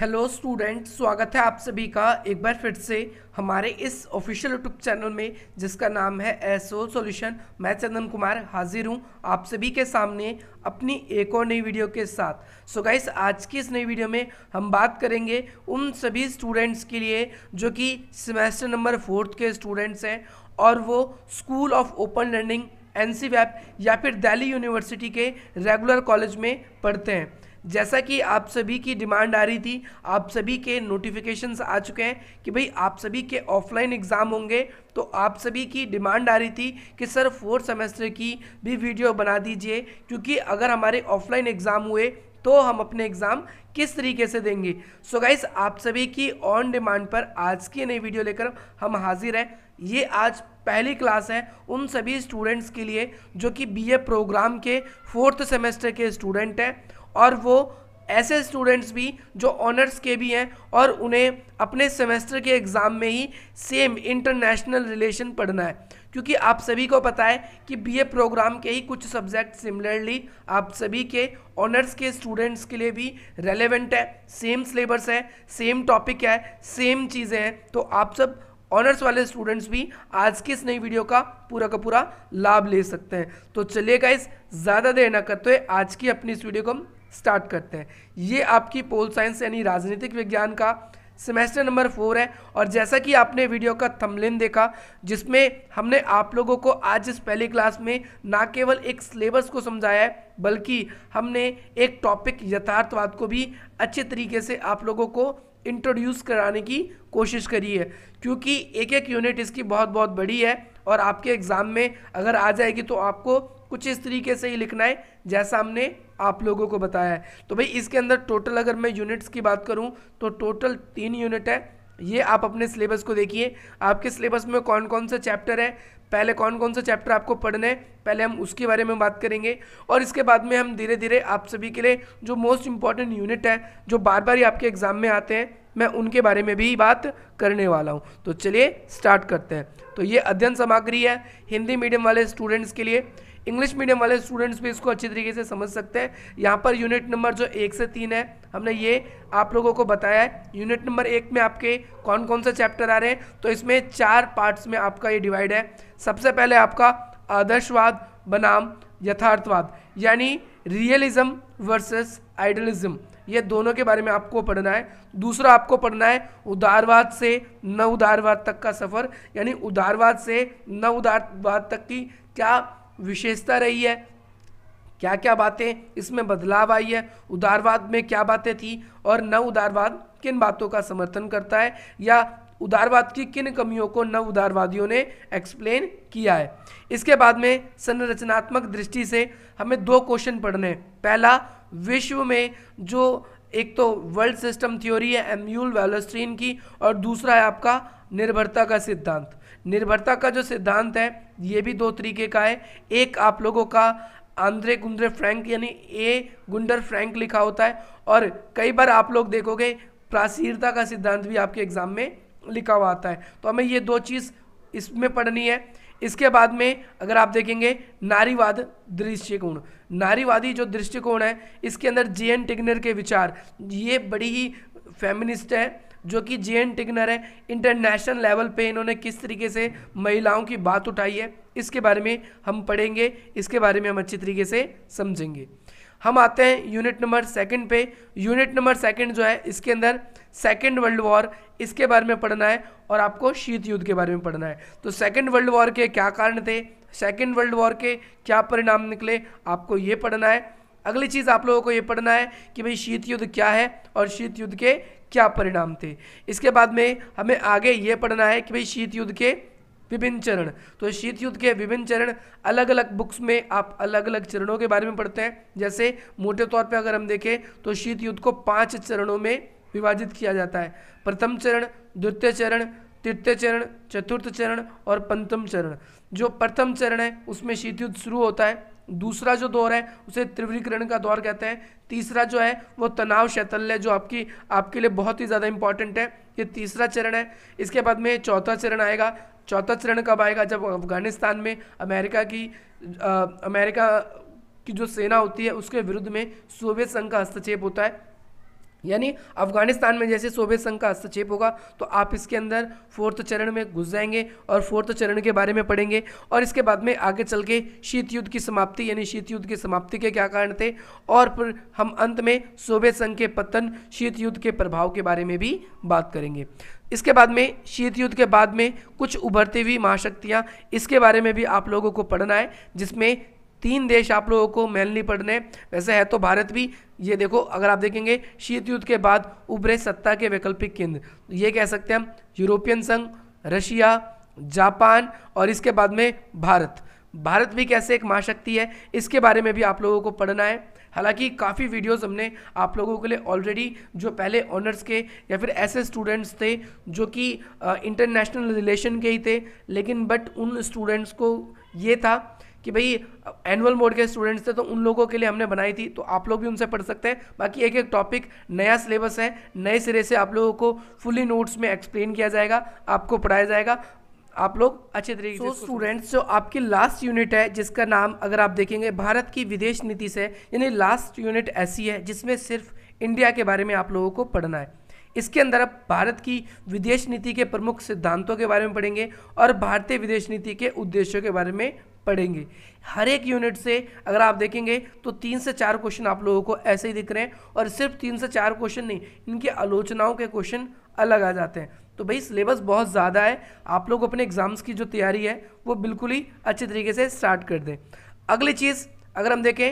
hello student स्वागत है आप सभी का एक बार फिर से हमारे इस ऑफिशियल यूट्यूब चैनल में जिसका नाम है एसओ सॉल्यूशन मैं चंदन कुमार हाजिर हूं आप सभी के सामने अपनी एक और नई वीडियो के साथ सो so गाइस आज की इस नई वीडियो में हम बात करेंगे उन सभी स्टूडेंट्स के लिए जो कि सेमेस्टर नंबर फोर्थ के स्टूडेंट्स हैं और वो स्कूल ऑफ ओपन लर्निंग एन या फिर दिल्ली यूनिवर्सिटी के रेगुलर कॉलेज में पढ़ते हैं जैसा कि आप सभी की डिमांड आ रही थी आप सभी के नोटिफिकेशंस आ चुके हैं कि भाई आप सभी के ऑफलाइन एग्ज़ाम होंगे तो आप सभी की डिमांड आ रही थी कि सर फोर्थ सेमेस्टर की भी वीडियो बना दीजिए क्योंकि अगर हमारे ऑफलाइन एग्ज़ाम हुए तो हम अपने एग्ज़ाम किस तरीके से देंगे सो so गाइस आप सभी की ऑन डिमांड पर आज की नई वीडियो लेकर हम हाजिर हैं ये आज पहली क्लास है उन सभी स्टूडेंट्स के लिए जो कि बीए प्रोग्राम के फोर्थ सेमेस्टर के स्टूडेंट हैं और वो ऐसे स्टूडेंट्स भी जो ऑनर्स के भी हैं और उन्हें अपने सेमेस्टर के एग्ज़ाम में ही सेम इंटरनेशनल रिलेशन पढ़ना है क्योंकि आप सभी को पता है कि बीए प्रोग्राम के ही कुछ सब्जेक्ट सिमिलरली आप सभी के ऑनर्स के स्टूडेंट्स के लिए भी रेलेवेंट है सेम सिलेबस है सेम टॉपिक है सेम चीज़ें हैं तो आप सब ऑनर्स वाले स्टूडेंट्स भी आज की इस नई वीडियो का पूरा का पूरा लाभ ले सकते हैं तो चलिए इस ज़्यादा देर ना करते हुए आज की अपनी इस वीडियो को हम स्टार्ट करते हैं ये आपकी पोल साइंस यानी राजनीतिक विज्ञान का सेमेस्टर नंबर फोर है और जैसा कि आपने वीडियो का थंबनेल देखा जिसमें हमने आप लोगों को आज इस पहली क्लास में ना केवल एक सिलेबस को समझाया है बल्कि हमने एक टॉपिक यथार्थवाद को भी अच्छे तरीके से आप लोगों को इंट्रोड्यूस कराने की कोशिश करी है क्योंकि एक एक यूनिट इसकी बहुत बहुत बड़ी है और आपके एग्ज़ाम में अगर आ जाएगी तो आपको कुछ इस तरीके से ही लिखना है जैसा हमने आप लोगों को बताया है तो भाई इसके अंदर टोटल अगर मैं यूनिट्स की बात करूँ तो टोटल तीन यूनिट है ये आप अपने सिलेबस को देखिए आपके सिलेबस में कौन कौन सा चैप्टर है पहले कौन कौन सा चैप्टर आपको पढ़ना है पहले हम उसके बारे में बात करेंगे और इसके बाद में हम धीरे धीरे आप सभी के लिए जो मोस्ट इंपॉर्टेंट यूनिट है जो बार बार ही आपके एग्ज़ाम में आते हैं मैं उनके बारे में भी बात करने वाला हूँ तो चलिए स्टार्ट करते हैं तो ये अध्ययन सामग्री है हिंदी मीडियम वाले स्टूडेंट्स के लिए इंग्लिश मीडियम वाले स्टूडेंट्स भी इसको अच्छी तरीके से समझ सकते हैं यहाँ पर यूनिट नंबर जो एक से तीन है हमने ये आप लोगों को बताया है यूनिट नंबर एक में आपके कौन कौन से चैप्टर आ रहे हैं तो इसमें चार पार्ट्स में आपका ये डिवाइड है सबसे पहले आपका आदर्शवाद बनाम यथार्थवाद यानी रियलिज्म वर्सेस आइडलिज्म ये दोनों के बारे में आपको पढ़ना है दूसरा आपको पढ़ना है उदारवाद से न उदारवाद तक का सफ़र यानी उदारवाद से न उदारवाद तक की क्या विशेषता रही है क्या क्या बातें इसमें बदलाव आई है उदारवाद में क्या बातें थी और नव उदारवाद किन बातों का समर्थन करता है या उदारवाद की किन कमियों को नव उदारवादियों ने एक्सप्लेन किया है इसके बाद में संरचनात्मक दृष्टि से हमें दो क्वेश्चन पढ़ने हैं पहला विश्व में जो एक तो वर्ल्ड सिस्टम थ्योरी है एम्यूल वेलोस्ट्रीन की और दूसरा है आपका निर्भरता का सिद्धांत निर्भरता का जो सिद्धांत है ये भी दो तरीके का है एक आप लोगों का आंद्रे गुंद्रे फ्रैंक यानी ए गुंडर फ्रैंक लिखा होता है और कई बार आप लोग देखोगे प्रासीरता का सिद्धांत भी आपके एग्ज़ाम में लिखा हुआ आता है तो हमें ये दो चीज़ इसमें पढ़नी है इसके बाद में अगर आप देखेंगे नारीवाद दृष्टिकोण नारीवादी जो दृष्टिकोण है इसके अंदर जे एन टिग्नर के विचार ये बड़ी ही फेमिनिस्ट है जो कि जे एन टिगनर है इंटरनेशनल लेवल पे इन्होंने किस तरीके से महिलाओं की बात उठाई है इसके बारे में हम पढ़ेंगे इसके बारे में हम अच्छी तरीके से समझेंगे हम आते हैं यूनिट नंबर सेकंड पे यूनिट नंबर सेकंड जो है इसके अंदर सेकंड वर्ल्ड वॉर इसके बारे में पढ़ना है और आपको शीत युद्ध के बारे में पढ़ना है तो सेकंड वर्ल्ड वॉर के क्या कारण थे सेकंड वर्ल्ड वॉर के क्या परिणाम निकले आपको ये पढ़ना है अगली चीज़ आप लोगों को ये पढ़ना है कि भाई शीत युद्ध क्या है और शीत युद्ध के क्या परिणाम थे इसके बाद में हमें आगे ये पढ़ना है कि भाई शीत युद्ध के विभिन्न चरण तो शीत युद्ध के विभिन्न चरण अलग अलग बुक्स में आप अलग अलग चरणों के बारे में पढ़ते हैं जैसे मोटे तौर पे अगर हम देखें तो शीत युद्ध को पांच चरणों में विभाजित किया जाता है प्रथम चरण द्वितीय चरण तृतीय चरण चतुर्थ चरण और पंचम चरण जो प्रथम चरण है उसमें शीत युद्ध शुरू होता है दूसरा जो दौर है उसे त्रिवरीकरण का दौर कहते हैं तीसरा जो है वो तनाव शैतल्य जो आपकी आपके लिए बहुत ही ज़्यादा इंपॉर्टेंट है ये तीसरा चरण है इसके बाद में चौथा चरण आएगा चौथा चरण कब आएगा जब अफगानिस्तान में अमेरिका की आ, अमेरिका की जो सेना होती है उसके विरुद्ध में सोवियत संघ का हस्तक्षेप होता है यानी अफगानिस्तान में जैसे सोवियत संघ का हस्तक्षेप होगा तो आप इसके अंदर फोर्थ चरण में घुस जाएंगे और फोर्थ चरण के बारे में पढ़ेंगे और इसके बाद में आगे चल के शीत युद्ध की समाप्ति यानी शीत युद्ध की समाप्ति के क्या कारण थे और फिर हम अंत में सोवियत संघ के पतन शीत युद्ध के प्रभाव के बारे में भी बात करेंगे इसके बाद में शीत युद्ध के बाद में कुछ उभरती हुई महाशक्तियाँ इसके बारे में भी आप लोगों को पढ़ना है जिसमें तीन देश आप लोगों को मेनली पढ़ने वैसे है तो भारत भी ये देखो अगर आप देखेंगे शीत युद्ध के बाद उभरे सत्ता के वैकल्पिक केंद्र तो ये कह सकते हैं हम यूरोपियन संघ रशिया जापान और इसके बाद में भारत भारत भी कैसे एक महाशक्ति है इसके बारे में भी आप लोगों को पढ़ना है हालांकि काफ़ी वीडियोस हमने आप लोगों के लिए ऑलरेडी जो पहले ऑनर्स के या फिर ऐसे स्टूडेंट्स थे जो कि इंटरनेशनल रिलेशन के ही थे लेकिन बट उन स्टूडेंट्स को ये था कि भाई एनुअल मोड के स्टूडेंट्स थे तो उन लोगों के लिए हमने बनाई थी तो आप लोग भी उनसे पढ़ सकते हैं बाकी एक एक टॉपिक नया सिलेबस है नए सिरे से आप लोगों को फुली नोट्स में एक्सप्लेन किया जाएगा आपको पढ़ाया जाएगा आप लोग अच्छे तरीके से स्टूडेंट्स जो आपकी लास्ट यूनिट है जिसका नाम अगर आप देखेंगे भारत की विदेश नीति से यानी लास्ट यूनिट ऐसी है जिसमें सिर्फ इंडिया के बारे में आप लोगों को पढ़ना है इसके अंदर आप भारत की विदेश नीति के प्रमुख सिद्धांतों के बारे में पढ़ेंगे और भारतीय विदेश नीति के उद्देश्यों के बारे में पढ़ेंगे हर एक यूनिट से अगर आप देखेंगे तो तीन से चार क्वेश्चन आप लोगों को ऐसे ही दिख रहे हैं और सिर्फ तीन से चार क्वेश्चन नहीं इनकी आलोचनाओं के क्वेश्चन अलग आ जाते हैं तो भाई सिलेबस बहुत ज़्यादा है आप लोग अपने एग्ज़ाम्स की जो तैयारी है वो बिल्कुल ही अच्छे तरीके से स्टार्ट कर दें अगली चीज़ अगर हम देखें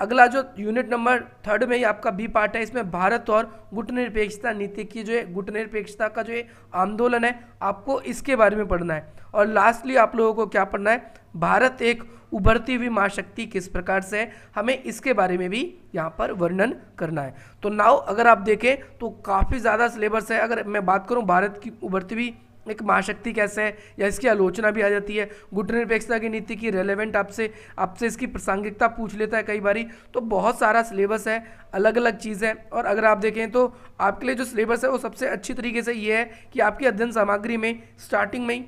अगला जो यूनिट नंबर थर्ड में ही आपका बी पार्ट है इसमें भारत और गुट निरपेक्षता नीति की जो है गुट निरपेक्षता का जो है आंदोलन है आपको इसके बारे में पढ़ना है और लास्टली आप लोगों को क्या पढ़ना है भारत एक उभरती हुई महाशक्ति किस प्रकार से है हमें इसके बारे में भी यहाँ पर वर्णन करना है तो नाव अगर आप देखें तो काफ़ी ज़्यादा सिलेबस है अगर मैं बात करूँ भारत की उभरती हुई एक महाशक्ति कैसे है या इसकी आलोचना भी आ जाती है गुटनिरपेक्षता की नीति की रेलेवेंट आपसे आपसे इसकी प्रासंगिकता पूछ लेता है कई बारी तो बहुत सारा सिलेबस है अलग अलग चीज़ है और अगर आप देखें तो आपके लिए जो सिलेबस है वो सबसे अच्छी तरीके से ये है कि आपकी अध्ययन सामग्री में स्टार्टिंग में ही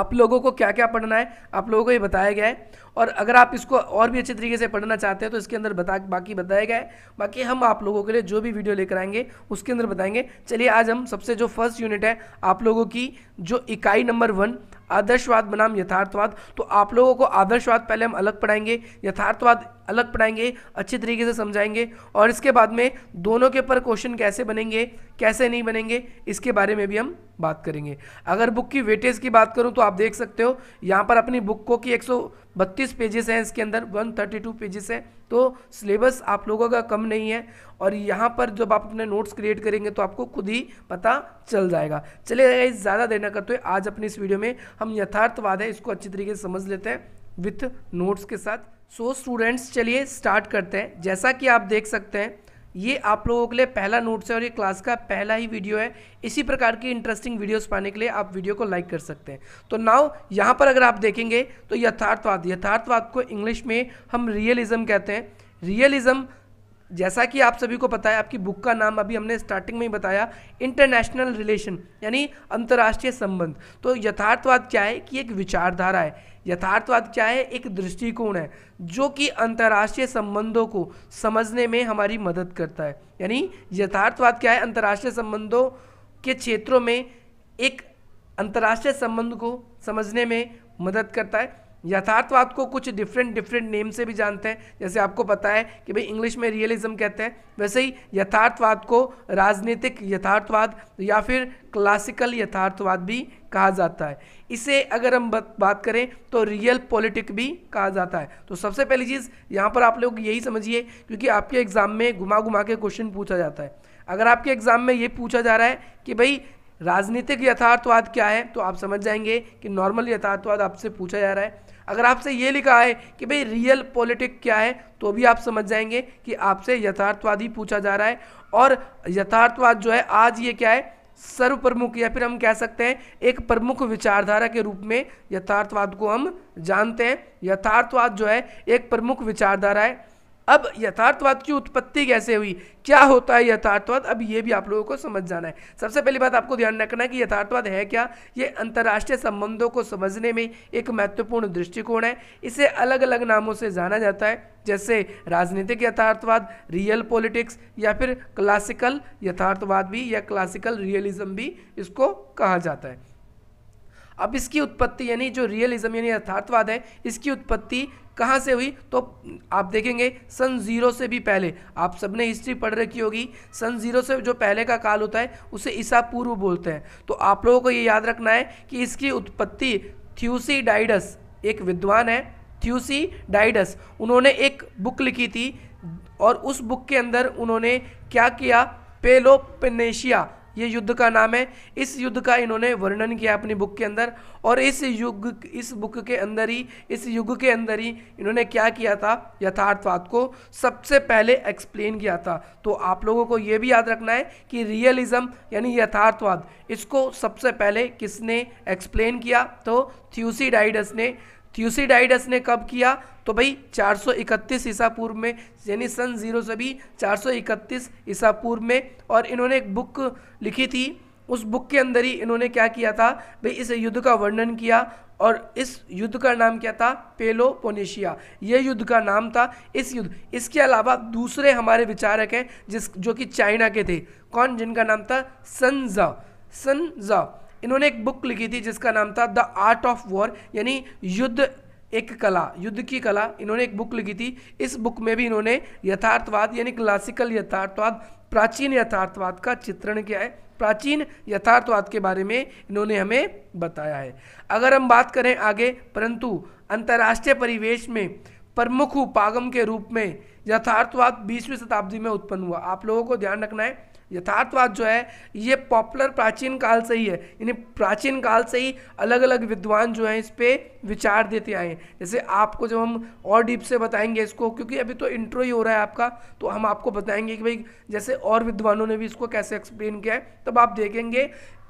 आप लोगों को क्या क्या पढ़ना है आप लोगों को ये बताया गया है और अगर आप इसको और भी अच्छे तरीके से पढ़ना चाहते हैं तो इसके अंदर बता बाकी बताया गया है बाकी हम आप लोगों के लिए जो भी वीडियो लेकर आएंगे उसके अंदर बताएंगे चलिए आज हम सबसे जो फर्स्ट यूनिट है आप लोगों की जो इकाई नंबर वन आदर्शवाद बनाम यथार्थवाद तो आप लोगों को आदर्शवाद पहले हम अलग पढ़ाएंगे यथार्थवाद अलग पढ़ाएंगे अच्छे तरीके से समझाएंगे और इसके बाद में दोनों के ऊपर क्वेश्चन कैसे बनेंगे कैसे नहीं बनेंगे इसके बारे में भी हम बात करेंगे अगर बुक की वेटेज की बात करूं तो आप देख सकते हो यहाँ पर अपनी बुक को कि सौ बत्तीस पेजेस हैं इसके अंदर वन थर्टी टू पेजेस हैं तो सिलेबस आप लोगों का कम नहीं है और यहाँ पर जब आप अपने नोट्स क्रिएट करेंगे तो आपको खुद ही पता चल जाएगा इस ज़्यादा देर करते हुए आज अपनी इस वीडियो में हम यथार्थवाद है इसको अच्छी तरीके से समझ लेते हैं विथ नोट्स के साथ सो स्टूडेंट्स चलिए स्टार्ट करते हैं जैसा कि आप देख सकते हैं ये आप लोगों के लिए पहला नोट्स है और ये क्लास का पहला ही वीडियो है इसी प्रकार की इंटरेस्टिंग वीडियोस पाने के लिए आप वीडियो को लाइक कर सकते हैं तो नाव यहाँ पर अगर आप देखेंगे तो यथार्थवाद यथार्थवाद को इंग्लिश में हम रियलिज्म कहते हैं रियलिज्म जैसा कि आप सभी को पता है आपकी बुक का नाम अभी हमने स्टार्टिंग में ही बताया इंटरनेशनल रिलेशन यानी अंतर्राष्ट्रीय संबंध तो यथार्थवाद क्या है कि एक विचारधारा है यथार्थवाद क्या है एक दृष्टिकोण है जो कि अंतर्राष्ट्रीय संबंधों को समझने में हमारी मदद करता है यानी यथार्थवाद क्या है अंतर्राष्ट्रीय संबंधों के क्षेत्रों में एक अंतर्राष्ट्रीय संबंध को समझने में मदद करता है यथार्थवाद को कुछ डिफरेंट डिफरेंट नेम से भी जानते हैं जैसे आपको पता है कि भाई इंग्लिश में रियलिज्म कहते हैं वैसे ही यथार्थवाद को राजनीतिक यथार्थवाद या फिर क्लासिकल यथार्थवाद भी कहा जाता है इसे अगर हम बात करें तो रियल पॉलिटिक भी कहा जाता है तो सबसे पहली चीज़ यहाँ पर आप लोग यही समझिए क्योंकि आपके एग्ज़ाम में घुमा घुमा के क्वेश्चन पूछा जाता है अगर आपके एग्ज़ाम में ये पूछा जा रहा है कि भाई राजनीतिक यथार्थवाद क्या है तो आप समझ जाएंगे कि नॉर्मल यथार्थवाद आपसे पूछा जा रहा है अगर आपसे ये लिखा है कि भाई रियल पॉलिटिक क्या है तो भी आप समझ जाएंगे कि आपसे यथार्थवाद ही पूछा जा रहा है और यथार्थवाद जो है आज ये क्या है सर्व प्रमुख या फिर हम कह सकते हैं एक प्रमुख विचारधारा के रूप में यथार्थवाद को हम जानते हैं यथार्थवाद जो है एक प्रमुख विचारधारा है अब यथार्थवाद की उत्पत्ति कैसे हुई क्या होता है यथार्थवाद अब ये भी आप लोगों को समझ जाना है सबसे पहली बात आपको ध्यान रखना है कि यथार्थवाद है क्या ये अंतर्राष्ट्रीय संबंधों को समझने में एक महत्वपूर्ण दृष्टिकोण है इसे अलग अलग नामों से जाना जाता है जैसे राजनीतिक यथार्थवाद रियल पॉलिटिक्स या फिर क्लासिकल यथार्थवाद भी या क्लासिकल रियलिज्म भी इसको कहा जाता है अब इसकी उत्पत्ति यानी जो रियलिज्म यानी यथार्थवाद है इसकी उत्पत्ति कहाँ से हुई तो आप देखेंगे सन ज़ीरो से भी पहले आप सबने हिस्ट्री पढ़ रखी होगी सन ज़ीरो से जो पहले का काल होता है उसे ईसा पूर्व बोलते हैं तो आप लोगों को ये याद रखना है कि इसकी उत्पत्ति थ्यूसी डाइडस एक विद्वान है थ्यूसी डाइडस उन्होंने एक बुक लिखी थी और उस बुक के अंदर उन्होंने क्या किया पेलोपनेशिया ये युद्ध का नाम है इस युद्ध का इन्होंने वर्णन किया अपनी बुक के अंदर और इस युग इस बुक के अंदर ही इस युग के अंदर ही इन्होंने क्या किया था यथार्थवाद को सबसे पहले एक्सप्लेन किया था तो आप लोगों को ये भी याद रखना है कि रियलिज्म यानी यथार्थवाद इसको सबसे पहले किसने एक्सप्लेन किया तो थ्यूसीडाइडस ने थ्यूसीडाइडस ने कब किया तो भाई 431 ईसा पूर्व में यानी सन जीरो से भी 431 ईसा पूर्व में और इन्होंने एक बुक लिखी थी उस बुक के अंदर ही इन्होंने क्या किया था भाई इस युद्ध का वर्णन किया और इस युद्ध का नाम क्या था पेलोपोनेशिया ये युद्ध का नाम था इस युद्ध इसके अलावा दूसरे हमारे विचारक हैं जिस जो कि चाइना के थे कौन जिनका नाम था सनजा सनजा इन्होंने एक बुक लिखी थी जिसका नाम था द आर्ट ऑफ वॉर यानी युद्ध एक कला युद्ध की कला इन्होंने एक बुक लिखी थी इस बुक में भी इन्होंने यथार्थवाद यानी क्लासिकल यथार्थवाद प्राचीन यथार्थवाद का चित्रण किया है प्राचीन यथार्थवाद के बारे में इन्होंने हमें बताया है अगर हम बात करें आगे परंतु अंतर्राष्ट्रीय परिवेश में प्रमुख उपागम के रूप में यथार्थवाद बीसवीं शताब्दी में उत्पन्न हुआ आप लोगों को ध्यान रखना है यथार्थवाद जो है ये पॉपुलर प्राचीन काल से ही है यानी प्राचीन काल से ही अलग अलग विद्वान जो हैं इस पर विचार देते आए हैं जैसे आपको जब हम और डीप से बताएंगे इसको क्योंकि अभी तो इंट्रो ही हो रहा है आपका तो हम आपको बताएंगे कि भाई जैसे और विद्वानों ने भी इसको कैसे एक्सप्लेन किया है तब आप देखेंगे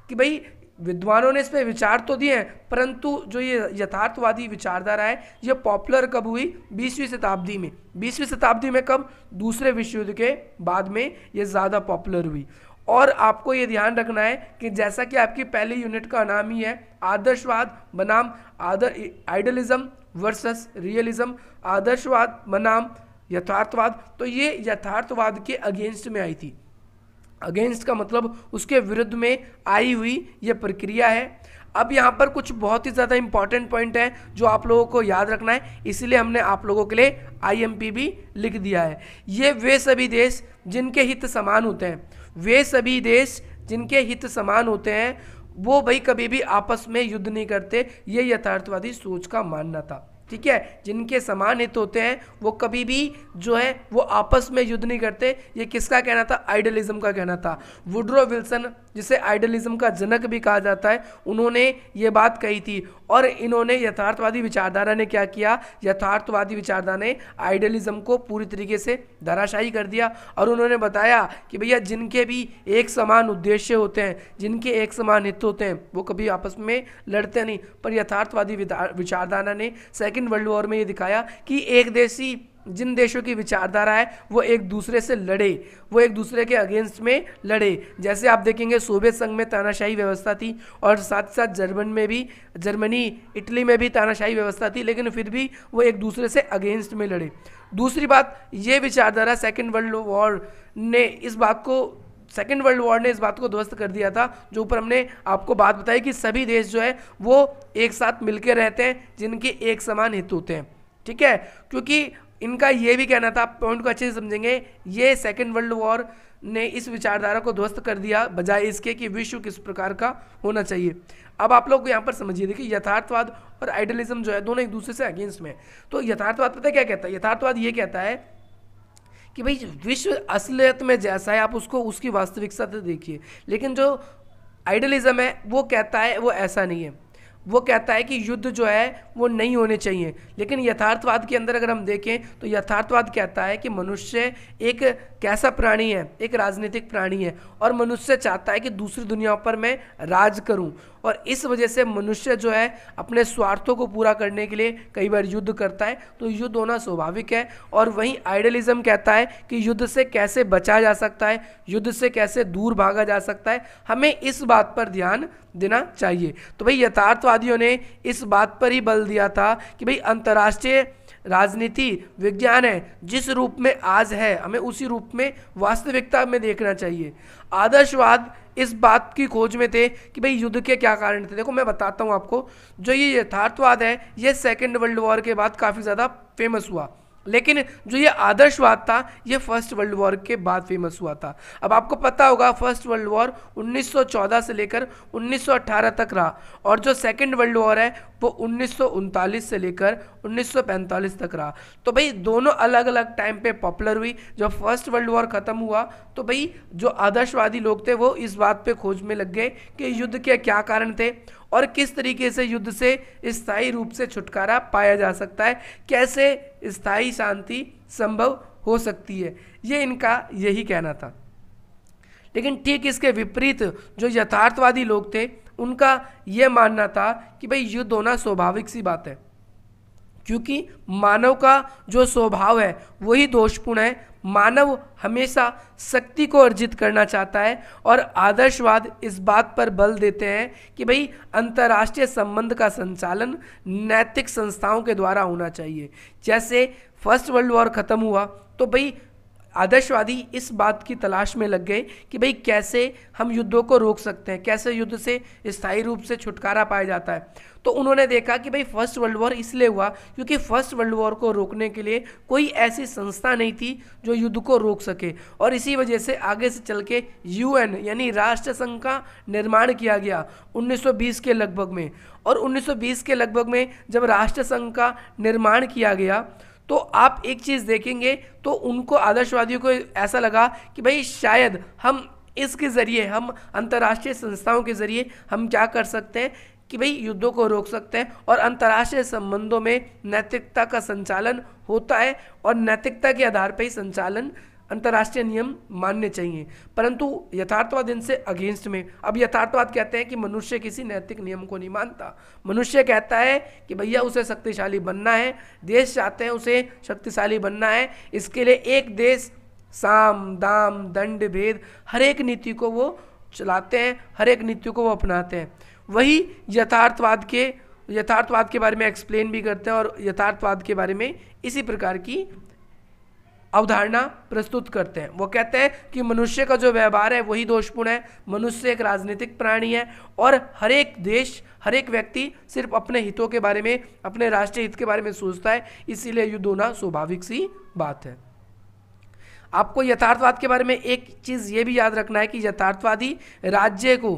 कि भाई विद्वानों ने इस पर विचार तो दिए हैं परंतु जो ये यथार्थवादी विचारधारा है ये पॉपुलर कब हुई बीसवीं शताब्दी में बीसवीं शताब्दी में कब दूसरे विश्व युद्ध के बाद में ये ज़्यादा पॉपुलर हुई और आपको ये ध्यान रखना है कि जैसा कि आपकी पहली यूनिट का नाम ही है आदर्शवाद बनाम आदर आइडलिज्म वर्सेस रियलिज्म आदर्शवाद बनाम यथार्थवाद तो ये यथार्थवाद के अगेंस्ट में आई थी अगेंस्ट का मतलब उसके विरुद्ध में आई हुई ये प्रक्रिया है अब यहाँ पर कुछ बहुत ही ज़्यादा इंपॉर्टेंट पॉइंट है जो आप लोगों को याद रखना है इसलिए हमने आप लोगों के लिए आई भी लिख दिया है ये वे सभी देश जिनके हित समान होते हैं वे सभी देश जिनके हित समान होते हैं वो भाई कभी भी आपस में युद्ध नहीं करते ये यथार्थवादी सोच का मानना था ठीक है जिनके समान हित होते हैं वो कभी भी जो है वो आपस में युद्ध नहीं करते ये किसका कहना था आइडलिज्म का कहना था वुड्रो विल्सन जिसे आइडलिज्म का जनक भी कहा जाता है उन्होंने ये बात कही थी और इन्होंने यथार्थवादी विचारधारा ने क्या किया यथार्थवादी विचारधारा ने आइडलिज्म को पूरी तरीके से धराशाही कर दिया और उन्होंने बताया कि भैया जिनके भी एक समान उद्देश्य होते हैं जिनके एक समान हित होते हैं वो कभी आपस में लड़ते नहीं पर यथार्थवादी विचारधारा ने सेकेंड सेकेंड वर्ल्ड वॉर में ये दिखाया कि एक देशी जिन देशों की विचारधारा है वो एक दूसरे से लड़े वो एक दूसरे के अगेंस्ट में लड़े जैसे आप देखेंगे सोवियत संघ में तानाशाही व्यवस्था थी और साथ साथ जर्मन में भी जर्मनी इटली में भी तानाशाही व्यवस्था थी लेकिन फिर भी वो एक दूसरे से अगेंस्ट में लड़े दूसरी बात ये विचारधारा सेकेंड वर्ल्ड वॉर ने इस बात को सेकेंड वर्ल्ड वॉर ने इस बात को ध्वस्त कर दिया था जो ऊपर हमने आपको बात बताई कि सभी देश जो है वो एक साथ मिलकर रहते हैं जिनके एक समान हित होते हैं ठीक है क्योंकि इनका ये भी कहना था पॉइंट को अच्छे से समझेंगे ये सेकेंड वर्ल्ड वॉर ने इस विचारधारा को ध्वस्त कर दिया बजाय इसके कि विश्व किस प्रकार का होना चाहिए अब आप लोग को यहाँ पर समझिए देखिए यथार्थवाद और आइडलिज्म जो है दोनों एक दूसरे से अगेंस्ट में तो यथार्थवाद पता क्या कहता है यथार्थवाद ये कहता है कि भाई विश्व असलियत में जैसा है आप उसको उसकी वास्तविकता से तो देखिए लेकिन जो आइडलिज्म है वो कहता है वो ऐसा नहीं है वो कहता है कि युद्ध जो है वो नहीं होने चाहिए लेकिन यथार्थवाद के अंदर अगर हम देखें तो यथार्थवाद कहता है कि मनुष्य एक कैसा प्राणी है एक राजनीतिक प्राणी है और मनुष्य चाहता है कि दूसरी दुनिया पर मैं राज करूं और इस वजह से मनुष्य जो है अपने स्वार्थों को पूरा करने के लिए कई बार युद्ध करता है तो युद्ध होना स्वाभाविक है और वहीं आइडलिज्म कहता है कि युद्ध से कैसे बचा जा सकता है युद्ध से कैसे दूर भागा जा सकता है हमें इस बात पर ध्यान देना चाहिए तो भाई यथार्थवादियों ने इस बात पर ही बल दिया था कि भाई अंतर्राष्ट्रीय राजनीति विज्ञान है जिस रूप में आज है हमें उसी रूप में वास्तविकता में देखना चाहिए आदर्शवाद इस बात की खोज में थे कि भाई युद्ध के क्या कारण थे देखो मैं बताता हूँ आपको जो ये यथार्थवाद है ये सेकेंड वर्ल्ड वॉर के बाद काफ़ी ज़्यादा फेमस हुआ लेकिन जो ये आदर्शवाद था ये फर्स्ट वर्ल्ड वॉर के बाद फेमस हुआ था अब आपको पता होगा फर्स्ट वर्ल्ड वॉर 1914 से लेकर 1918 तक रहा और जो सेकंड वर्ल्ड वॉर है वो उन्नीस से लेकर 1945 तक रहा तो भाई दोनों अलग अलग टाइम पे पॉपुलर हुई जब फर्स्ट वर्ल्ड वॉर ख़त्म हुआ तो भाई जो आदर्शवादी लोग थे वो इस बात पर खोज में लग गए कि युद्ध के क्या कारण थे और किस तरीके से युद्ध से स्थायी रूप से छुटकारा पाया जा सकता है कैसे स्थायी शांति संभव हो सकती है ये इनका यही कहना था लेकिन ठीक इसके विपरीत जो यथार्थवादी लोग थे उनका यह मानना था कि भाई युद्ध होना स्वाभाविक सी बात है क्योंकि मानव का जो स्वभाव है वही दोषपूर्ण है मानव हमेशा शक्ति को अर्जित करना चाहता है और आदर्शवाद इस बात पर बल देते हैं कि भाई अंतर्राष्ट्रीय संबंध का संचालन नैतिक संस्थाओं के द्वारा होना चाहिए जैसे फर्स्ट वर्ल्ड वॉर ख़त्म हुआ तो भाई आदर्शवादी इस बात की तलाश में लग गए कि भाई कैसे हम युद्धों को रोक सकते हैं कैसे युद्ध से स्थायी रूप से छुटकारा पाया जाता है तो उन्होंने देखा कि भाई फर्स्ट वर्ल्ड वॉर इसलिए हुआ क्योंकि फर्स्ट वर्ल्ड वॉर को रोकने के लिए कोई ऐसी संस्था नहीं थी जो युद्ध को रोक सके और इसी वजह से आगे से चल के यू यानी राष्ट्र संघ का निर्माण किया गया 1920 के लगभग में और 1920 के लगभग में जब राष्ट्र संघ का निर्माण किया गया तो आप एक चीज़ देखेंगे तो उनको आदर्शवादियों को ऐसा लगा कि भाई शायद हम इसके ज़रिए हम अंतर्राष्ट्रीय संस्थाओं के ज़रिए हम क्या कर सकते हैं कि भाई युद्धों को रोक सकते हैं और अंतर्राष्ट्रीय संबंधों में नैतिकता का संचालन होता है और नैतिकता के आधार पर ही संचालन अंतर्राष्ट्रीय नियम मानने चाहिए परंतु यथार्थवाद इनसे अगेंस्ट में अब यथार्थवाद कहते हैं कि मनुष्य किसी नैतिक नियम को नहीं मानता मनुष्य कहता है कि भैया उसे शक्तिशाली बनना है देश चाहते हैं उसे शक्तिशाली बनना है इसके लिए एक देश साम दाम दंड भेद हर एक नीति को वो चलाते हैं हर एक नीति को वो अपनाते हैं वही यथार्थवाद के यथार्थवाद के बारे में एक्सप्लेन भी करते हैं और यथार्थवाद के बारे में इसी प्रकार की अवधारणा प्रस्तुत करते हैं वो कहते हैं कि मनुष्य का जो व्यवहार है वही दोषपूर्ण है मनुष्य एक राजनीतिक प्राणी है और हर एक देश हर एक व्यक्ति सिर्फ अपने हितों के बारे में अपने राष्ट्रीय हित के बारे में सोचता है इसीलिए युद्ध होना स्वाभाविक सी बात है आपको यथार्थवाद के बारे में एक चीज़ ये भी याद रखना है कि यथार्थवादी राज्य को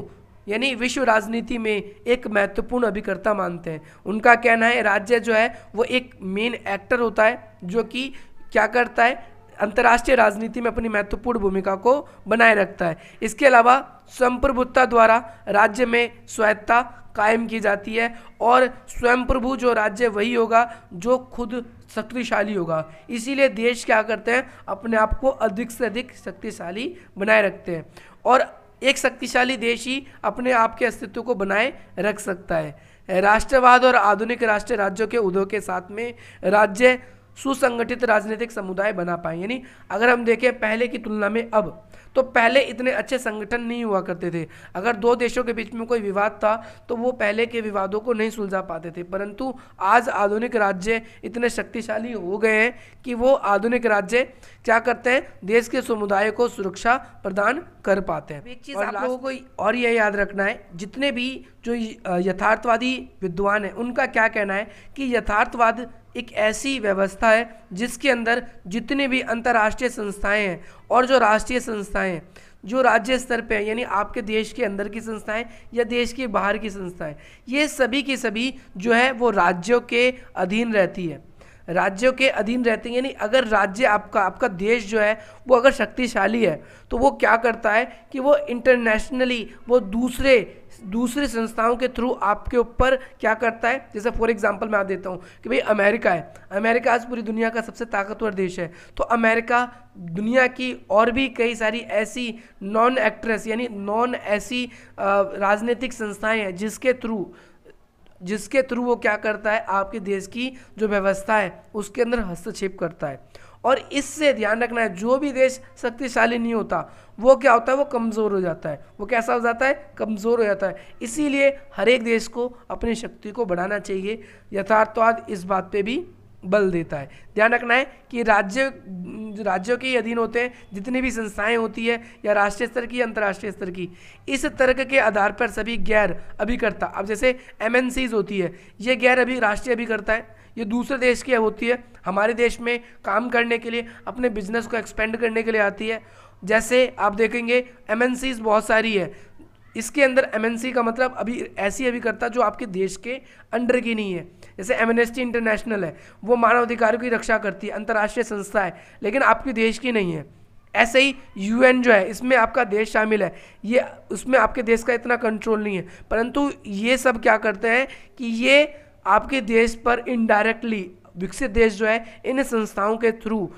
यानी विश्व राजनीति में एक महत्वपूर्ण अभिकर्ता मानते हैं उनका कहना है राज्य जो है वो एक मेन एक्टर होता है जो कि क्या करता है अंतर्राष्ट्रीय राजनीति में अपनी महत्वपूर्ण भूमिका को बनाए रखता है इसके अलावा संप्रभुता द्वारा राज्य में स्वायत्ता कायम की जाती है और स्वयंप्रभु जो राज्य वही होगा जो खुद शक्तिशाली होगा इसीलिए देश क्या करते हैं अपने आप को अधिक से अधिक शक्तिशाली बनाए रखते हैं और एक शक्तिशाली देश ही अपने आप के अस्तित्व को बनाए रख सकता है राष्ट्रवाद और आधुनिक राष्ट्र राज्यों के उद्योग के साथ में राज्य सुसंगठित राजनीतिक समुदाय बना पाए यानी अगर हम देखें पहले की तुलना में अब तो पहले इतने अच्छे संगठन नहीं हुआ करते थे अगर दो देशों के बीच में कोई विवाद था तो वो पहले के विवादों को नहीं सुलझा पाते थे परंतु आज आधुनिक राज्य इतने शक्तिशाली हो गए हैं कि वो आधुनिक राज्य क्या करते हैं देश के समुदाय को सुरक्षा प्रदान कर पाते हैं एक चीज़ आप लोगों को और यह याद रखना है जितने भी जो यथार्थवादी विद्वान हैं उनका क्या कहना है कि यथार्थवाद एक ऐसी व्यवस्था है जिसके अंदर जितने भी अंतर्राष्ट्रीय संस्थाएं हैं और जो राष्ट्रीय संस्थाएं हैं जो राज्य स्तर पे हैं यानी आपके देश के अंदर की संस्थाएं या देश के बाहर की संस्थाएं ये सभी की सभी जो है वो राज्यों के अधीन रहती है राज्यों के अधीन रहते हैं यानी अगर राज्य आपका आपका देश जो है वो अगर शक्तिशाली है तो वो क्या करता है कि वो इंटरनेशनली वो दूसरे दूसरे संस्थाओं के थ्रू आपके ऊपर क्या करता है जैसे फॉर एग्जांपल मैं आप देता हूँ कि भाई अमेरिका है अमेरिका आज पूरी दुनिया का सबसे ताकतवर देश है तो अमेरिका दुनिया की और भी कई सारी ऐसी नॉन एक्ट्रेस यानी नॉन ऐसी राजनीतिक संस्थाएं हैं जिसके थ्रू जिसके थ्रू वो क्या करता है आपके देश की जो व्यवस्था है उसके अंदर हस्तक्षेप करता है और इससे ध्यान रखना है जो भी देश शक्तिशाली नहीं होता वो क्या होता है वो कमज़ोर हो जाता है वो कैसा हो जाता है कमज़ोर हो जाता है इसीलिए हर एक देश को अपनी शक्ति को बढ़ाना चाहिए यथार्थवाद इस बात पे भी बल देता है ध्यान रखना है कि राज्य राज्यों के अधीन होते हैं जितनी भी संस्थाएं होती है या राष्ट्रीय स्तर की अंतर्राष्ट्रीय स्तर की इस तर्क के आधार पर सभी गैर अभिकर्ता अब जैसे एम होती है ये गैर अभी राष्ट्रीय अभिकर्ता है ये दूसरे देश की होती है हमारे देश में काम करने के लिए अपने बिजनेस को एक्सपेंड करने के लिए आती है जैसे आप देखेंगे एम बहुत सारी है इसके अंदर एम का मतलब अभी ऐसी अभिकर्ता जो आपके देश के अंडर की नहीं है जैसे एमनेस्टी इंटरनेशनल है वो मानवाधिकारों की रक्षा करती है अंतर्राष्ट्रीय संस्था है लेकिन आपके देश की नहीं है ऐसे ही यू जो है इसमें आपका देश शामिल है ये उसमें आपके देश का इतना कंट्रोल नहीं है परंतु ये सब क्या करते हैं कि ये आपके देश पर इनडायरेक्टली विकसित देश जो है इन संस्थाओं के थ्रू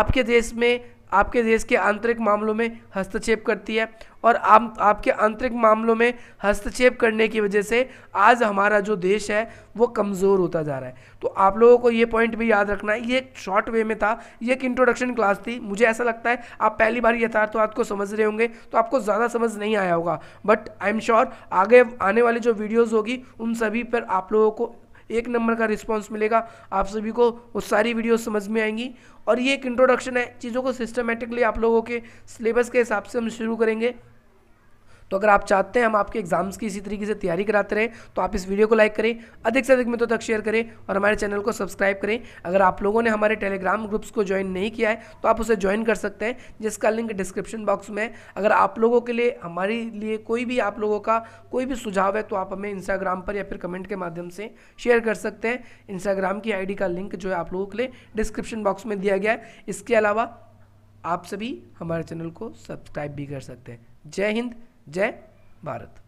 आपके देश में आपके देश के आंतरिक मामलों में हस्तक्षेप करती है और आप आपके आंतरिक मामलों में हस्तक्षेप करने की वजह से आज हमारा जो देश है वो कमज़ोर होता जा रहा है तो आप लोगों को ये पॉइंट भी याद रखना है ये एक शॉर्ट वे में था ये एक इंट्रोडक्शन क्लास थी मुझे ऐसा लगता है आप पहली बार तो आपको समझ रहे होंगे तो आपको ज़्यादा समझ नहीं आया होगा बट आई एम श्योर आगे आने वाली जो वीडियोज़ होगी उन सभी पर आप लोगों को एक नंबर का रिस्पॉन्स मिलेगा आप सभी को वो सारी वीडियो समझ में आएंगी और ये एक इंट्रोडक्शन है चीज़ों को सिस्टमेटिकली आप लोगों के सिलेबस के हिसाब से हम शुरू करेंगे तो अगर आप चाहते हैं हम आपके एग्जाम्स की इसी तरीके से तैयारी कराते रहे तो आप इस वीडियो को लाइक करें अधिक से अधिक मित्रों तक शेयर करें और हमारे चैनल को सब्सक्राइब करें अगर आप लोगों ने हमारे टेलीग्राम ग्रुप्स को ज्वाइन नहीं किया है तो आप उसे ज्वाइन कर सकते हैं जिसका लिंक डिस्क्रिप्शन बॉक्स में है अगर आप लोगों के लिए हमारे लिए कोई भी आप लोगों का कोई भी सुझाव है तो आप हमें इंस्टाग्राम पर या फिर कमेंट के माध्यम से शेयर कर सकते हैं इंस्टाग्राम की आई का लिंक जो है आप लोगों के लिए डिस्क्रिप्शन बॉक्स में दिया गया है इसके अलावा आप सभी हमारे चैनल को सब्सक्राइब भी कर सकते हैं जय हिंद जय भारत